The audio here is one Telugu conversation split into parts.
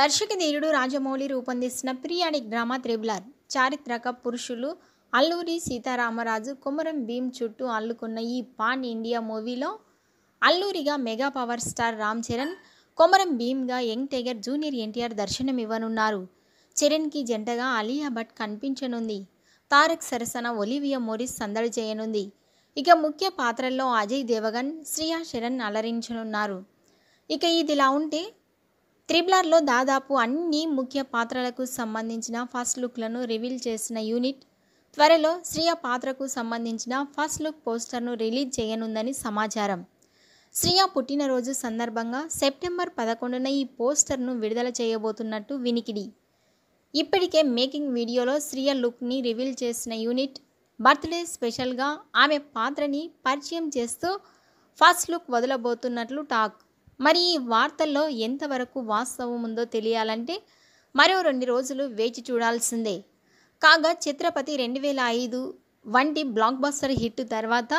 ధీరుడు రాజమౌళి రూపొందిస్తున్న పిరియాడిక్ డ్రామా త్రిబులార్ చారిత్రక పురుషులు అల్లూరి సీతారామరాజు కుమరం భీం చుట్టూ అల్లుకున్న ఈ పాన్ ఇండియా మూవీలో అల్లూరిగా mega power star Ram Charan Komaram భీమ్గా యంగ్ టైగర్ జూనియర్ ఎన్టీఆర్ దర్శనం ఇవ్వనున్నారు చరణ్కి జంటగా అలియా భట్ కనిపించనుంది తారక్ సరసన ఒలివియా మోరిస్ సందడి చేయనుంది ఇక ముఖ్య పాత్రల్లో అజయ్ దేవగన్ శ్రియా శరణ్ అలరించనున్నారు ఇక ఇదిలా ఉంటే త్రిబ్లార్లో దాదాపు అన్ని ముఖ్య పాత్రలకు సంబంధించిన ఫస్ట్ లుక్లను రివీల్ చేసిన యూనిట్ త్వరలో శ్రీయ పాత్రకు సంబంధించిన ఫస్ట్ లుక్ పోస్టర్ను రిలీజ్ చేయనుందని సమాచారం శ్రీయ పుట్టినరోజు సందర్భంగా సెప్టెంబర్ పదకొండున ఈ పోస్టర్ను విడుదల చేయబోతున్నట్టు వినికిడి ఇప్పటికే మేకింగ్ వీడియోలో శ్రీయ లుక్ని రివీల్ చేసిన యూనిట్ బర్త్డే స్పెషల్గా ఆమె పాత్రని పరిచయం చేస్తూ ఫస్ట్ లుక్ వదలబోతున్నట్లు టాక్ మరి ఈ వార్తల్లో ఎంతవరకు వాస్తవం ఉందో తెలియాలంటే మరో రెండు రోజులు వేచి చూడాల్సిందే కాగా ఛత్రపతి రెండు వేల ఐదు వంటి బ్లాక్ బస్టర్ హిట్ తర్వాత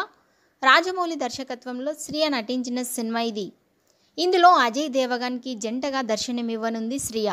రాజమౌళి దర్శకత్వంలో శ్రియ నటించిన సినిమా ఇది ఇందులో అజయ్ దేవగన్కి జంటగా దర్శనమివ్వనుంది శ్రియ